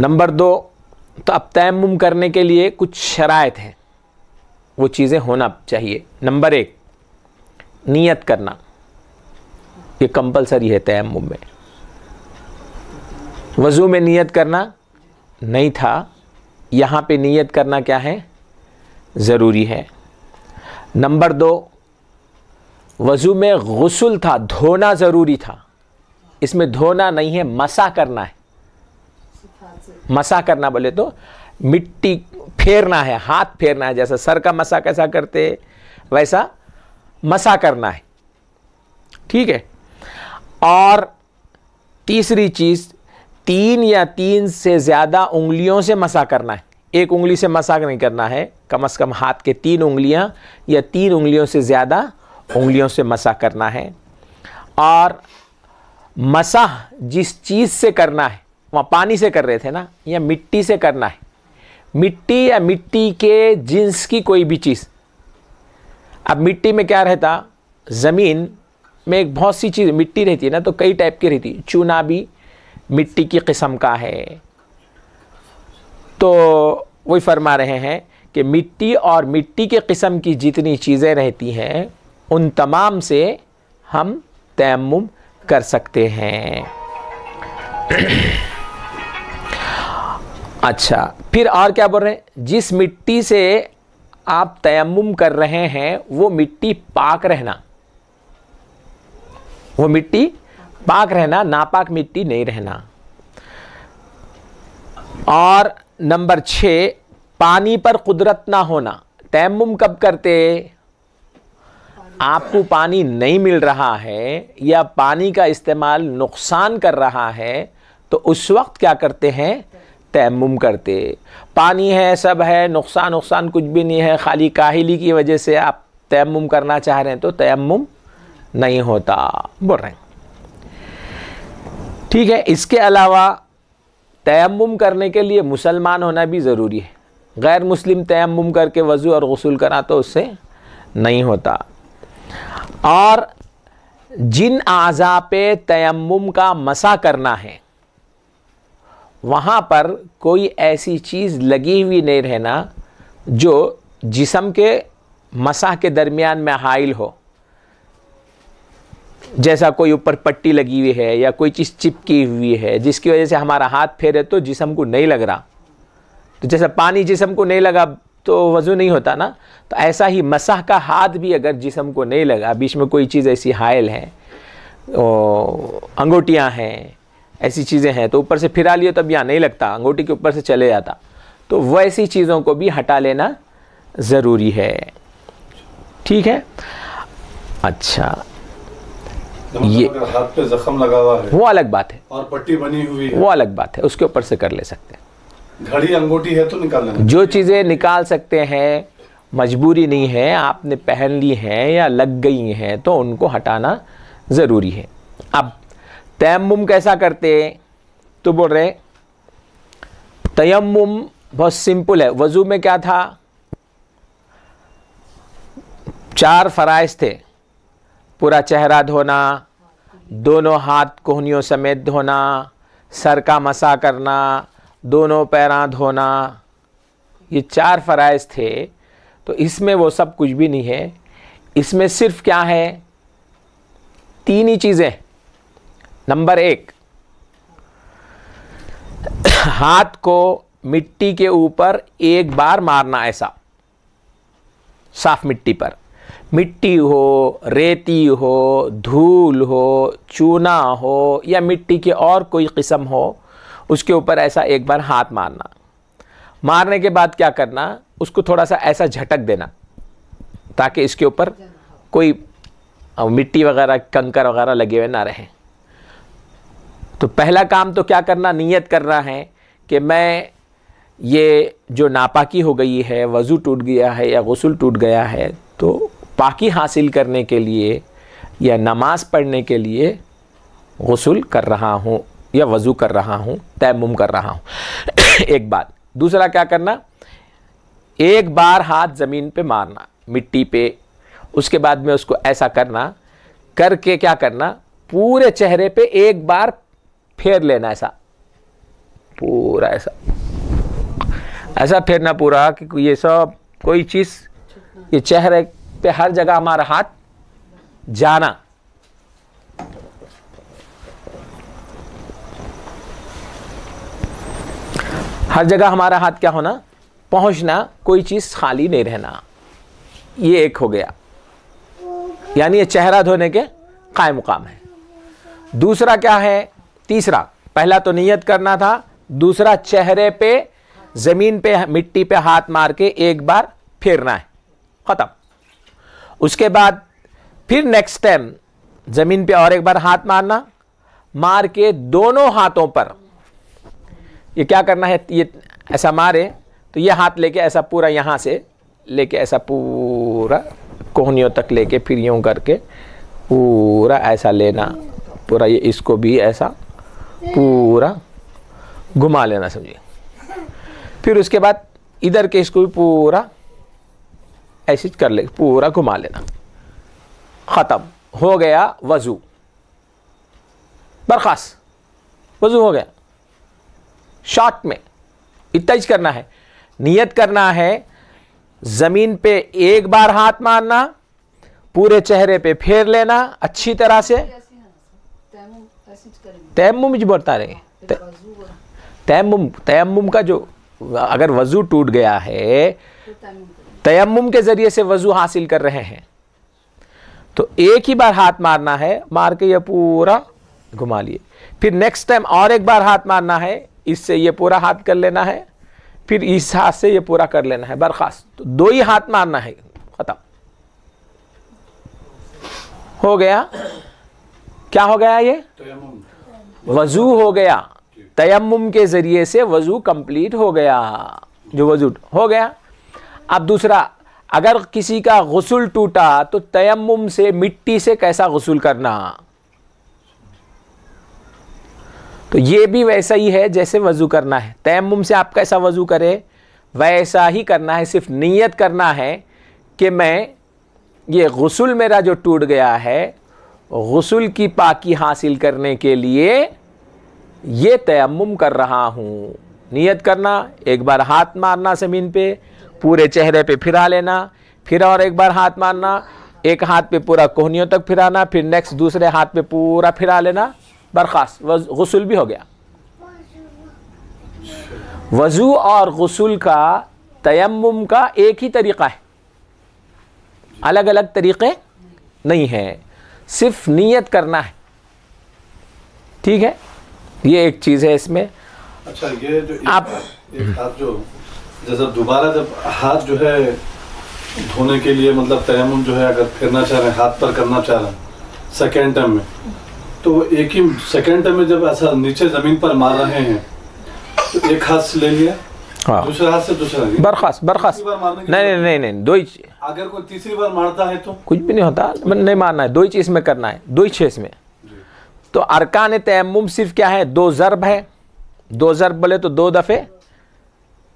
Number दो तो अब तैमुम करने के लिए कुछ शरात हैं वो चीज़ें होना चाहिए नंबर एक नियत करना ये कंपलसरी है तैमुम में वज़ू में नियत करना नहीं था यहाँ पे नियत करना क्या है ज़रूरी है नंबर दो वज़ू में गसल था धोना ज़रूरी था इसमें धोना नहीं है मसा करना है मसा करना बोले तो मिट्टी फेरना है हाथ फेरना है जैसा सर का मसा कैसा करते वैसा मसा करना है ठीक है और तीसरी चीज़ तीन या तीन से ज़्यादा उंगलियों से मसा करना है एक उंगली से मसा नहीं करना है कम से कम हाथ के तीन उंगलियां या तीन उंगलियों से ज़्यादा उंगलियों से मसा करना है और मसा जिस चीज़ से करना है वहाँ पानी से कर रहे थे ना या मिट्टी से करना है मिट्टी या मिट्टी के जिन्स की कोई भी चीज़ अब मिट्टी में क्या रहता ज़मीन में एक बहुत सी चीज़ मिट्टी रहती है ना तो कई टाइप की रहती है चूना भी मिट्टी की किस्म का है तो वही फरमा रहे हैं कि मिट्टी और मिट्टी के किस्म की जितनी चीज़ें रहती हैं उन तमाम से हम तैम कर सकते हैं अच्छा फिर और क्या बोल रहे हैं जिस मिट्टी से आप तयम कर रहे हैं वो मिट्टी पाक रहना वो मिट्टी पाक रहना नापाक मिट्टी नहीं रहना और नंबर छ पानी पर कुदरत ना होना तयम कब करते आपको पानी नहीं मिल रहा है या पानी का इस्तेमाल नुकसान कर रहा है तो उस वक्त क्या करते हैं तैमुम करते पानी है सब है नुकसान नुकसान कुछ भी नहीं है खाली काहली की वजह से आप तैमुम करना चाह रहे हैं तो तैमुम नहीं होता बोल रहे हैं ठीक है इसके अलावा तैमुम करने के लिए मुसलमान होना भी ज़रूरी है गैर मुस्लिम तैमुम करके वज़ू और गसूल करा तो उससे नहीं होता और जिन आज़ा पे तयम का मसा करना है वहाँ पर कोई ऐसी चीज़ लगी हुई नहीं रहना जो जिसम के मसाह के दरमियान में हाइल हो जैसा कोई ऊपर पट्टी लगी हुई है या कोई चीज़ चिपकी हुई है जिसकी वजह से हमारा हाथ फेरे तो जिसम को नहीं लग रहा तो जैसा पानी जिसम को नहीं लगा तो वज़ू नहीं होता ना तो ऐसा ही मसाह का हाथ भी अगर जिसम को नहीं लगा बीच में कोई चीज़ ऐसी हायल है अंगूठियाँ हैं ऐसी चीज़ें हैं तो ऊपर से फिरा लिए तब यहाँ नहीं लगता अंगूठी के ऊपर से चले जाता तो वैसी चीज़ों को भी हटा लेना ज़रूरी है ठीक है अच्छा तो मतलब ये हाथ पे जख्म लगा हुआ है वो अलग बात है और पट्टी बनी हुई है वो अलग बात है उसके ऊपर से कर ले सकते हैं घड़ी अंगूठी है तो लेना जो चीज़ें निकाल सकते हैं मजबूरी नहीं है आपने पहन ली हैं या लग गई हैं तो उनको हटाना ज़रूरी है अब तयम कैसा करते तो बोल रहे तयम बहुत सिंपल है वज़ू में क्या था चार फ़राइज थे पूरा चेहरा धोना दोनों हाथ कोहनियों समेत धोना सर का मसा करना दोनों पैरा धोना ये चार फ़राइज थे तो इसमें वो सब कुछ भी नहीं है इसमें सिर्फ क्या है तीन ही चीज़ें नंबर एक हाथ को मिट्टी के ऊपर एक बार मारना ऐसा साफ मिट्टी पर मिट्टी हो रेती हो धूल हो चूना हो या मिट्टी के और कोई किस्म हो उसके ऊपर ऐसा एक बार हाथ मारना मारने के बाद क्या करना उसको थोड़ा सा ऐसा झटक देना ताकि इसके ऊपर कोई मिट्टी वगैरह कंकर वगैरह लगे हुए ना रहें तो पहला काम तो क्या करना नियत करना है कि मैं ये जो नापाकी हो गई है वज़ू टूट गया है या गसल टूट गया है तो पाकी हासिल करने के लिए या नमाज़ पढ़ने के लिए गसल कर रहा हूँ या वज़ू कर रहा हूँ तयम कर रहा हूँ एक बात दूसरा क्या करना एक बार हाथ ज़मीन पे मारना मिट्टी पे उसके बाद में उसको ऐसा करना करके क्या करना पूरे चेहरे पे एक बार फेर लेना ऐसा पूरा ऐसा ऐसा फेरना पूरा कि ये सब कोई चीज़ ये चेहरे पे हर जगह हमारा हाथ जाना हर जगह हमारा हाथ क्या होना पहुंचना कोई चीज़ खाली नहीं रहना ये एक हो गया यानी ये चेहरा धोने के कायम मुकाम है दूसरा क्या है तीसरा पहला तो नियत करना था दूसरा चेहरे पे ज़मीन पे मिट्टी पे हाथ मार के एक बार फेरना है ख़त्म उसके बाद फिर नेक्स्ट टाइम ज़मीन पे और एक बार हाथ मारना मार के दोनों हाथों पर ये क्या करना है ये ऐसा मारे तो ये हाथ लेके ऐसा पूरा यहाँ से लेके ऐसा पूरा कोहनियों तक लेके फिर यूं करके पूरा ऐसा लेना पूरा ये इसको भी ऐसा पूरा घुमा लेना समझिए फिर उसके बाद इधर के इसको भी पूरा ऐसे कर ले पूरा घुमा लेना ख़त्म हो गया वज़ू बरखास वज़ू हो गया शॉर्ट में इतना ही करना है नियत करना है ज़मीन पे एक बार हाथ मारना पूरे चेहरे पे फेर लेना अच्छी तरह से तैमुम जी बता रहे हाँ, तैमुम तैमुम का जो अगर वज़ू टूट गया है तयम के ज़रिए से वज़ू हासिल कर रहे हैं तो एक ही बार हाथ मारना है मार के ये पूरा घुमा लिए फिर नेक्स्ट टाइम और एक बार हाथ मारना है इससे ये पूरा हाथ कर लेना है फिर इस हाथ से ये पूरा कर लेना है बर्खास्त तो दो ही हाथ मारना है ख़त्म हो गया क्या हो गया ये वजू हो गया तयम के ज़रिए से वज़ू कंप्लीट हो गया जो वजू हो गया अब दूसरा अगर किसी का गसल टूटा तो तयम से मिट्टी से कैसा गसूल करना तो ये भी वैसा ही है जैसे वज़ू करना है तयम से आप कैसा वज़ू करें वैसा ही करना है सिर्फ नीयत करना है कि मैं ये गसल मेरा जो टूट गया है गसल की पाकि हासिल करने के लिए ये तयम कर रहा हूँ नियत करना एक बार हाथ मारना ज़मीन पे पूरे चेहरे पे फिरा लेना फिर और एक बार हाथ मारना एक हाथ पे पूरा कोहनियों तक फिराना फिर नेक्स्ट दूसरे हाथ पे पूरा फिरा लेना बर्खास्त गसल भी हो गया वज़ू और गसल का तयम का एक ही तरीक़ा है अलग अलग तरीक़े नहीं हैं सिर्फ नीयत करना है ठीक है ये एक चीज़ है इसमें अच्छा ये जो एक, आप एक जो जैसे दोबारा जब हाथ जो है धोने के लिए मतलब तयम जो है अगर फिरना चाह रहे हैं हाथ पर करना चाह रहे हैं सेकेंड टाइम में तो एक ही सेकेंड टाइम में जब ऐसा नीचे ज़मीन पर मार रहे हैं तो एक हाथ से ले लिया हाँ। बर्खास्त बर्खास्त नहीं नहीं नहीं नहीं दो ही अगर कोई तीसरी बार मारता है तो कुछ भी नहीं होता नहीं मारना है दो ही चीज़ में करना है दो ही छह में तो अरकान तयम सिर्फ क्या है दो ज़रब है दो ज़रब बोले तो दो दफ़े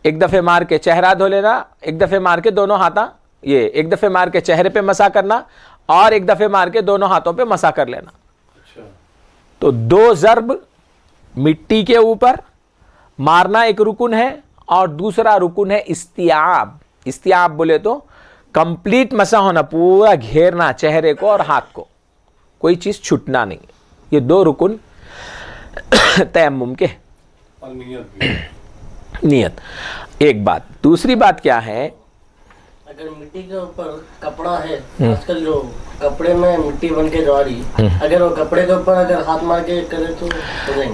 एक दफ़े मार के चेहरा धो लेना एक दफ़े मार के दोनों हाथा ये एक दफ़े मार के चेहरे पे मसा करना और एक दफ़े मार के दोनों हाथों पे मसा कर लेना अच्छा। तो दो ज़रब मिट्टी के ऊपर मारना एक रुकन है और दूसरा रुकुन है इस्तियाब इस्तियाब बोले तो कंप्लीट मसा होना पूरा घेरना चेहरे को और हाथ को कोई चीज़ छुटना नहीं ये दो रुकुन तयम के नियत एक बात दूसरी बात क्या है अगर मिट्टी के ऊपर कपड़ा है हम्म। आजकल जो कपड़े में मिट्टी बन के जा रही है हम्म। अगर वो कपड़े के ऊपर अगर हाथ मार के करे तो,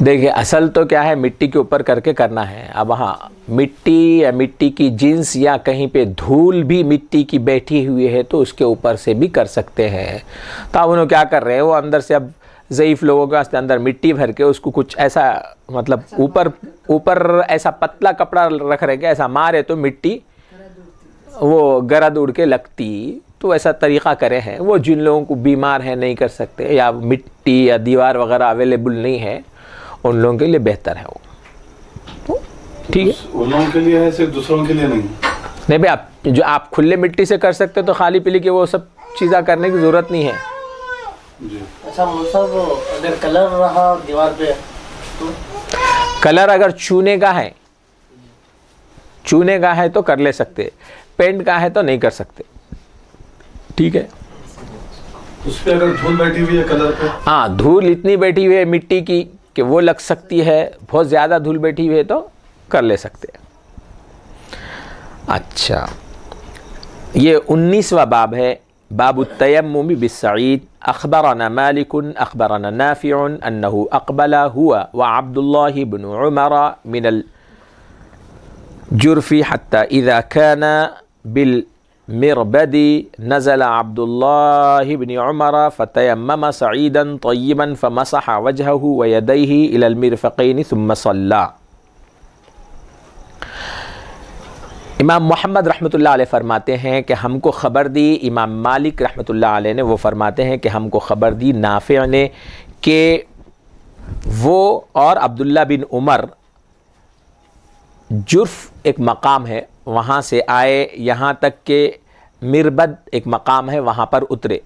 देखिए असल तो क्या है मिट्टी के ऊपर करके करना है अब हाँ मिट्टी या मिट्टी की जींस या कहीं पे धूल भी मिट्टी की बैठी हुई है तो उसके ऊपर से भी कर सकते हैं तब तो उन्होंने क्या कर रहे हैं वो अंदर से अब ज़यीफ़ लोगों के अंदर मिट्टी भर के उसको कुछ ऐसा मतलब अच्छा, ऊपर ऊपर ऐसा पतला कपड़ा रख रहे हैं ऐसा मारे तो मिट्टी वो गरद उड़ के लगती तो ऐसा तरीक़ा करे हैं वो जिन लोगों को बीमार है नहीं कर सकते या मिट्टी या दीवार वगैरह अवेलेबल नहीं है उन लोगों के लिए बेहतर है वो तो ठीक है उन लोगों के लिए है सिर्फ दूसरों के लिए नहीं नहीं भाई आप जो आप खुले मिट्टी से कर सकते हो तो खाली पीली के वो सब चीज़ा करने की ज़रूरत नहीं है अच्छा कलर रहा दीवार पे तो कलर अगर चूने का है चूने का है तो कर ले सकते पेंट का है तो नहीं कर सकते ठीक है उस अगर धूल बैठी हुई है कलर पे हाँ धूल इतनी बैठी हुई है मिट्टी की कि वो लग सकती है बहुत ज़्यादा धूल बैठी हुई है तो कर ले सकते हैं अच्छा ये उन्नीसवा बाब है बाब तयमी बिसईद अखबराना मालिकुन अखबराना नाफ़ियन अन्नहू अकबला हुआ व अब्दुल्लाबन उमरा मिनल जुर्फ़ी हती इज़ा खाना बिल मिरबदी नज़ल अब्दुल्लाबिन उमर फ़तम सईदन तयमन फ़मसह वजह वदही इलमिरफ़ीन सुमसल्ला इमाम मोहम्मद रहमतुल्लाह अलैह फरमाते हैं कि हमको ख़बर दी इमाम मालिक रहमतुल्लाह अलैह ने वो फरमाते हैं कि हमको ख़बर दी नाफ़ ने कि वो और अब्दुल्ला बिन उमर जुर्फ एक मकाम है वहाँ से आए यहाँ तक के मिरबद एक मकाम है वहाँ पर उतरे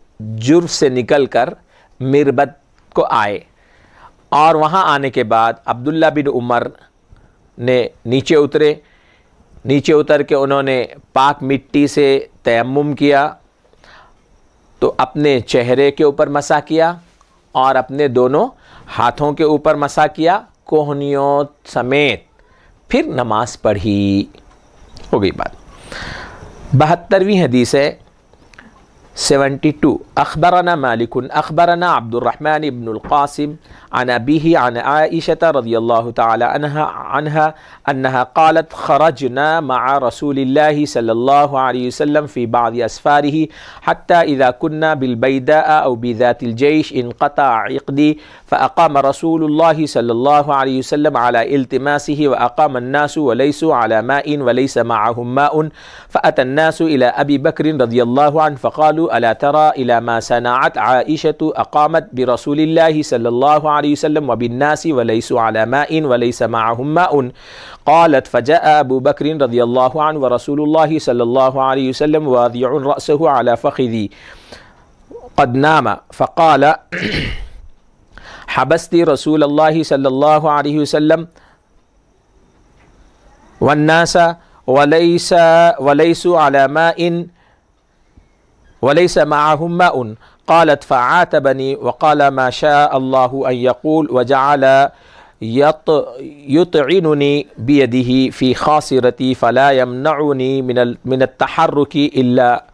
जुर्फ से निकल कर मिरबद को आए और वहाँ आने के बाद अब्दुल्ला बिन उमर ने नीचे उतरे नीचे उतर के उन्होंने पाक मिट्टी से तयम किया तो अपने चेहरे के ऊपर मसा किया और अपने दोनों हाथों के ऊपर मसा किया कोहनियों समेत फिर नमाज़ पढ़ी हो गई बात बहत्तरवीं हदीस है 72 أخبرنا مالك أخبرنا عبد الرحمن بن القاسم عن أبيه عن عائشة رضي الله تعالى عنها عنها أنها قالت خرجنا مع رسول الله صلى الله عليه وسلم في بعض أسفاره حتى إذا كنا بالبيداء أو بذات الجيش انقطع عقدي فأقام رسول الله صلى الله عليه وسلم على التماسه وأقام الناس وليسوا على ماء وليس معهم ماء فأتى الناس إلى أبي بكر رضي الله عنه فقالوا ألا ترى إلى ما صنعت عائشة أقامت برسول الله صلى الله عليه وسلم وبالناس وليسوا على ماء وليس معهم ماء قالت فجاء أبو بكر رضي الله عنه ورسول الله صلى الله عليه وسلم واضع رأسه على فخذي قد نام فقال حبست رسول الله صلى الله عليه وسلم والناس وليس وليسوا على ماء وليس معهم ماء قالت فعاتبني وقال ما شاء الله أن يقول وجعل يطعنني بيده في خاصرتي فلا يمنعني من من التحرك إلا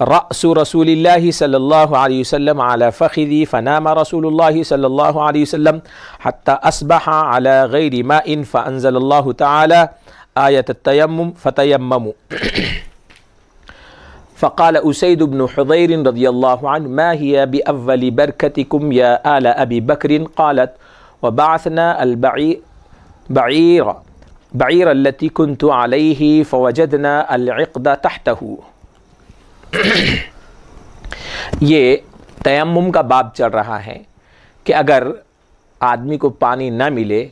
رأس رسول الله صلى الله عليه وسلم على فخذي فنام رسول الله صلى الله عليه وسلم حتى أصبح على غير ماء فأنزل الله تعالى آية التيمم فتيمموا फ़काल उसैद उबन हदैर रदी अव्वल बरकतिकुम या आल अबी बकरिन क़ालत वबासना अलबीर बईर अल्लती कन तो आलही फ़वजना अलदा तहत ये तयम का बाब चल रहा है कि अगर आदमी को पानी ना मिले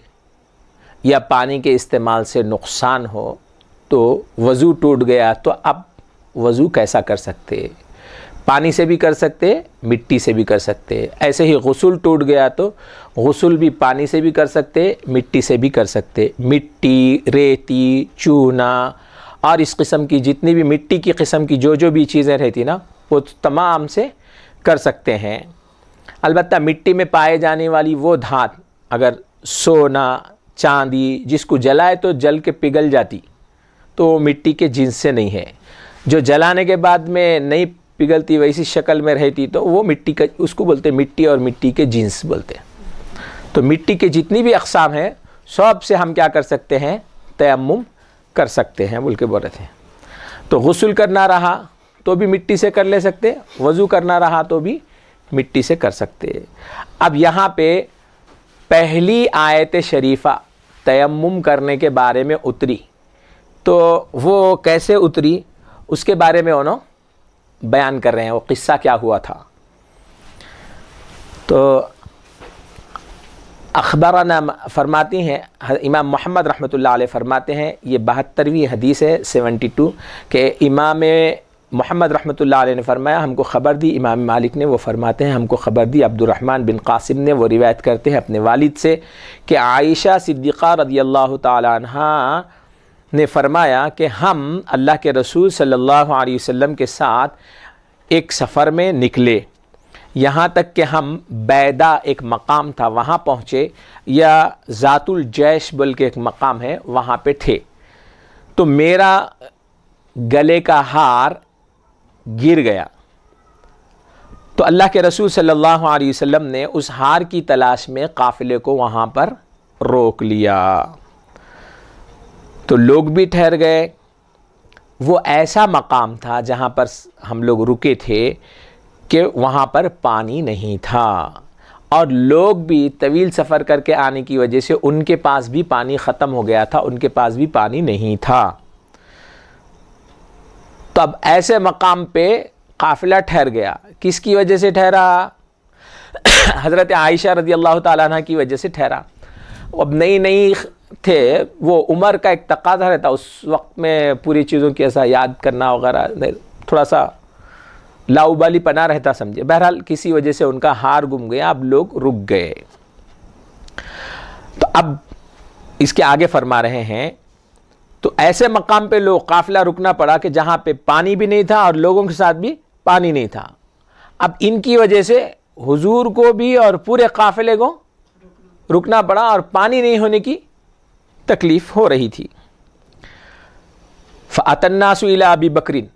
या पानी के इस्तेमाल से नुकसान हो तो वज़ू टूट गया तो अब वज़ू कैसा कर सकते पानी से भी कर सकते मिट्टी से भी कर सकते ऐसे ही गसल टूट गया तो गसल भी पानी से भी कर सकते मिट्टी से भी कर सकते मिट्टी रेती चूना और इस किस्म की जितनी भी मिट्टी की किस्म की जो जो भी चीज़ें रहती ना वो तो तमाम से कर सकते हैं अलबत् मिट्टी में पाए जाने वाली वो धात अगर सोना चांदी जिसको जलाए तो जल के पिघल जाती तो वो मिट्टी के जिन्स से नहीं है जो जलाने के बाद में नहीं पिघलती वैसी शक्ल में रहती तो वो मिट्टी का उसको बोलते मिट्टी और मिट्टी के जीन्स बोलते हैं तो मिट्टी के जितनी भी अकसाम हैं सब से हम क्या कर सकते हैं तयम कर सकते हैं बोल के बोल रहे थे तो गसल करना रहा तो भी मिट्टी से कर ले सकते वज़ू करना रहा तो भी मिट्टी से कर सकते अब यहाँ पे पहली आयत शरीफा तयम करने के बारे में उतरी तो वो कैसे उतरी उसके बारे में उन्हों बयान कर रहे हैं वो किस्सा क्या हुआ था तो अखबार नाम फरमाती हैं इमाम मोहम्मद रहमत अलैह फरमाते हैं ये बहत्तरवीं हदीस है सेवेंटी टू के इमाम मोहम्मद रहमत अलैह ने फरमाया हमको ख़बर दी इमाम मालिक ने वो फरमाते हैं हमको ख़बर दी अब्दुलरहमान बिन कासिम ने वो रिवायत करते हैं अपने वालिद से कि आयशा सिद्दीक़ा रदी अल्लाह तहा ने फरमाया कि हम अल्लाह के रसूल सल्लल्लाहु अलैहि वसल्लम के साथ एक सफ़र में निकले यहाँ तक कि हम बैदा एक मकाम था वहाँ पहुँचे या ज़ातुल जैश बल के एक मकाम है वहाँ पे थे तो मेरा गले का हार गिर गया तो अल्लाह के रसूल सल्लल्लाहु अलैहि वसल्लम ने उस हार की तलाश में काफ़िले को वहाँ पर रोक लिया तो लोग भी ठहर गए वो ऐसा मकाम था जहाँ पर हम लोग रुके थे कि वहाँ पर पानी नहीं था और लोग भी तवील सफ़र करके आने की वजह से उनके पास भी पानी ख़त्म हो गया था उनके पास भी पानी नहीं था तब तो ऐसे मकाम पे काफ़िला ठहर गया किसकी वजह से ठहरा हज़रत आयशा रज़ी अल्लाह ताला की वजह से ठहरा अब नई नई थे वो उम्र का एक तकाजा रहता उस वक्त में पूरी चीज़ों की ऐसा याद करना वगैरह थोड़ा सा लाउबाली पना रहता समझे बहरहाल किसी वजह से उनका हार गुम गया अब लोग रुक गए तो अब इसके आगे फरमा रहे हैं तो ऐसे मकाम पे लोग काफ़िला रुकना पड़ा कि जहाँ पे पानी भी नहीं था और लोगों के साथ भी पानी नहीं था अब इनकी वजह से हुजूर को भी और पूरे काफ़िले को रुकना पड़ा और पानी नहीं होने की तकलीफ हो रही थी फ़ातन्नासुला अबी बकरिन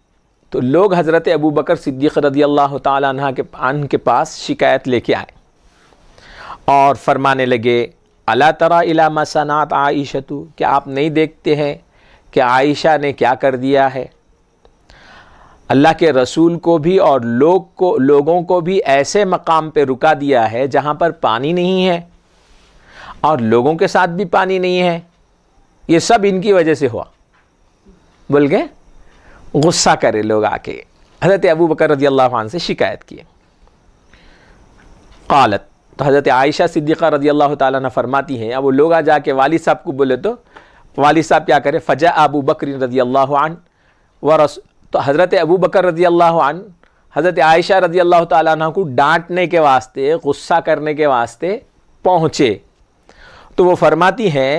तो लोग हज़रत अबू बकर सिद्दीक़ रदी अल्लाह तह के आन के पास शिकायत लेके आए और फरमाने लगे अला तरा इला मसनात आयशतु क्या आप नहीं देखते हैं कि आयशा ने क्या कर दिया है अल्लाह के रसूल को भी और लोग को लोगों को भी ऐसे मकाम पे रुका दिया है जहाँ पर पानी नहीं है और लोगों के साथ भी पानी नहीं है ये सब इनकी वजह से हुआ बोल के गुस्सा करे लोग आके हज़रत अबू बकर रजी अल्लाह से शिकायत किए कालत तो हज़रत आयशा सिद्दीक़ा रजी अल्लाह ताली फरमाती हैं अब वो लोग आ जाके वाली साहब को बोले तो वाली साहब क्या करे फ़जा अबू बकर रजी अल्लाह व रस तो हज़रत अबू बकर रजी अल्लाह हज़रत आयशा रजी अल्लाह ताली को डांटने के वास्ते गुस्सा करने के वास्ते पहुँचे तो वो फरमाती हैं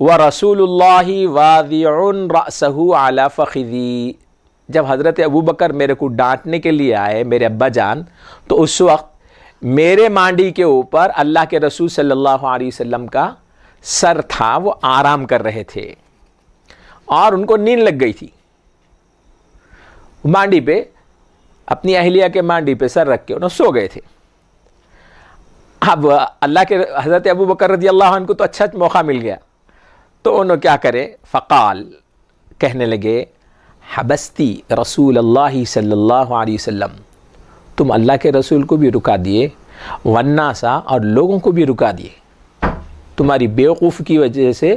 व रसूल वादियसहू आला फ़खी जब हज़रत अबू बकर मेरे को डांटने के लिए आए मेरे अब्बा जान तो उस वक्त मेरे मांडी के ऊपर अल्लाह के रसूल सल्लल्लाहु अलैहि वसल्लम का सर था वो आराम कर रहे थे और उनको नींद लग गई थी मांडी पे अपनी अहलिया के मांडी पे सर रख के उन्होंने सो गए थे अब अल्लाह के हज़रत अबू बकर रजी अल्लाह को तो अच्छा मौका मिल गया तो उन्होंने क्या करे फ़काल कहने लगे हबस्ती रसूल अल्लाह सल्लल्लाहु अलैहि वसल्लम तुम अल्लाह के रसूल को भी रुका दिए वन्ना सा और लोगों को भी रुका दिए तुम्हारी बेवकूफ़ की वजह से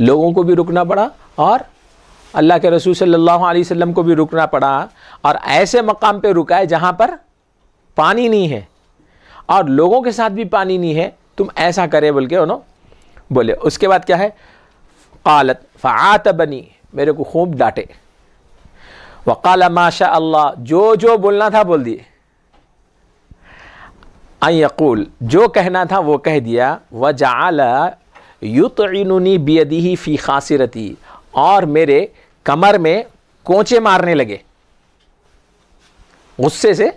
लोगों को भी रुकना पड़ा और अल्लाह के रसूल सल्लल्लाहु अलैहि वसल्लम को भी रुकना पड़ा और ऐसे मकाम पे रुका है जहाँ पर पानी नहीं है और लोगों के साथ भी पानी नहीं है तुम ऐसा करे बोल के उन्होंने बोले उसके बाद क्या है क़ालत फ़ात बनी मेरे को खूब डांटे वक़ाल माशा अल्लाह जो जो बोलना था बोल दिए अकूल जो कहना था वो कह दिया व जाला युतनी बेदी ही फ़ी खासिरती और मेरे कमर में कोचे मारने लगे गुस्से से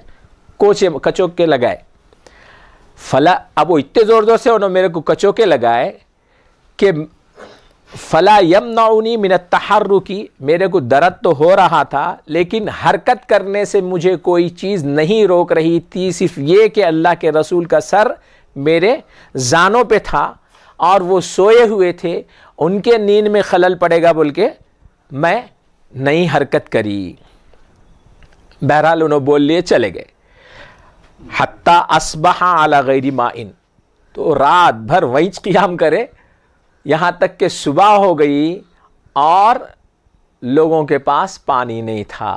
कोचे कचोके के लगाए फला अब वो इतने ज़ोर ज़ोर से उन्होंने मेरे को कचोके लगाए कि फ़ला यम नौनी मिनत तहर्रु की मेरे को दर्द तो हो रहा था लेकिन हरकत करने से मुझे कोई चीज़ नहीं रोक रही थी सिर्फ ये कि अल्लाह के रसूल का सर मेरे जानों पे था और वो सोए हुए थे उनके नींद में खलल पड़ेगा बोल के मैं नहीं हरकत करी बहरहाल उन्होंने बोल लिए चले गए हत्ता असबहा अला गैरी माइन तो रात भर वहीं क्याम करे यहाँ तक कि सुबह हो गई और लोगों के पास पानी नहीं था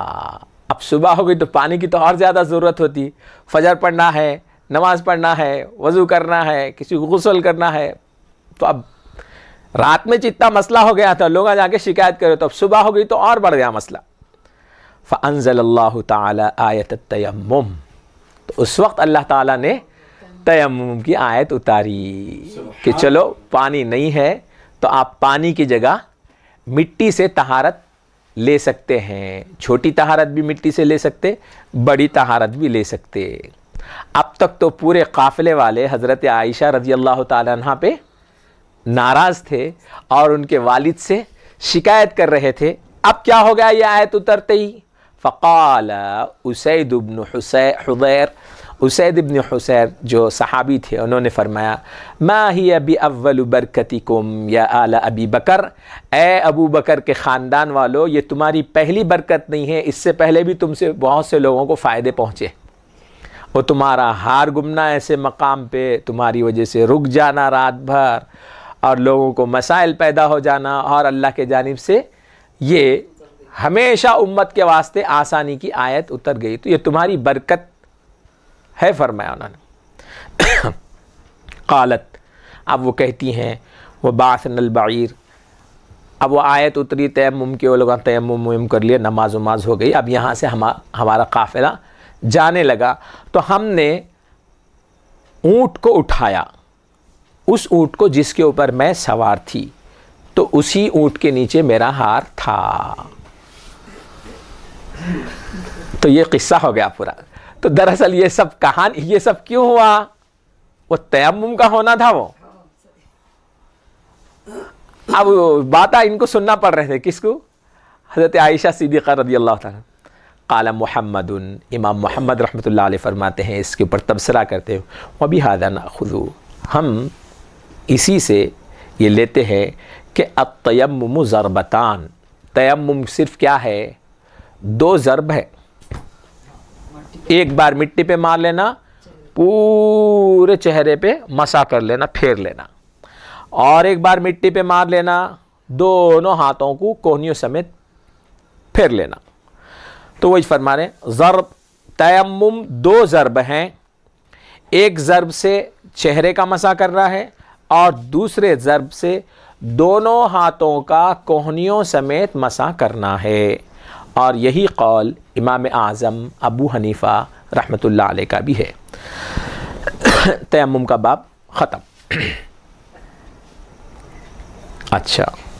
अब सुबह हो गई तो पानी की तो और ज़्यादा ज़रूरत होती फजर पढ़ना है नमाज़ पढ़ना है वज़ू करना है किसी को गसल करना है तो अब रात में जितना मसला हो गया था लोग जाके शिकायत करे तो अब सुबह हो गई तो और बढ़ गया मसला फ़नज़ल तायत तयम तो उस वक्त अल्लाह ताला ने तयम की आयत उतारी कि चलो पानी नहीं है तो आप पानी की जगह मिट्टी से तहारत ले सकते हैं छोटी तहारत भी मिट्टी से ले सकते बड़ी तहारत भी ले सकते अब तक तो पूरे काफ़िले वाले हज़रत आयशा रज़ी अल्लाह तह पे नाराज़ थे और उनके वालिद से शिकायत कर रहे थे अब क्या हो गया ये आयत उतरते ही फ़काल उसैदबन हुसैर उसैद इबन हुसैर जो सहाबी थे उन्होंने फरमाया मा ही अबी अव्वल बरकती कुम या आला अबी बकर ए अबू बकर के ख़ानदान वालों ये तुम्हारी पहली बरकत नहीं है इससे पहले भी तुमसे बहुत से लोगों को फ़ायदे पहुँचे वो तुम्हारा हार गुमना ऐसे मकाम पर तुम्हारी वजह से रुक जाना रात भर और लोगों को मसाइल पैदा हो जाना और अल्लाह के जानब से ये हमेशा उम्मत के वास्ते आसानी की आयत उतर गई तो ये तुम्हारी बरकत है फरमाया उन्होंने कालत अब वो कहती हैं वह बासनलबार अब वो आयत उतरी तयम के वो लोगों ने तयम कर लिया नमाज उमाज हो गई अब यहाँ से हम हमारा काफ़िला जाने लगा तो हमने ऊँट को उठाया उस ऊँट को जिसके ऊपर मैं सवार थी तो उसी ऊँट के नीचे मेरा हार था तो ये किस्सा हो गया पूरा तो दरअसल ये सब कहानी ये सब क्यों हुआ वो तयम का होना था वो अब बात इनको सुनना पड़ रहे थे किसको हज़रत आयशा सीदी रदी अल्लाह तला काला मोहम्मद इमाम मोहम्मद रहमतुल्लाह अलैह फरमाते हैं इसके ऊपर तबसरा करते हो वबी हादा ना खुदू हम इसी से ये लेते हैं कि अब तयम ज़रबतान तयम सिर्फ़ क्या है दो ज़रब है एक बार मिट्टी पे मार लेना पूरे चेहरे पे मसा कर लेना फेर लेना और एक बार मिट्टी पे मार लेना दोनों हाथों को कोहनियों समेत फेर लेना तो वही फरमा रहे ज़रब तयम दो ज़रब हैं एक ज़रब से चेहरे का मसा कर रहा है और दूसरे ज़रब से दोनों हाथों का कोहनियों समेत मसा करना है और यही कौल इमाम आज़म अबू हनीफ़ा रहमत ला का भी है तयम का बाप ख़त्म अच्छा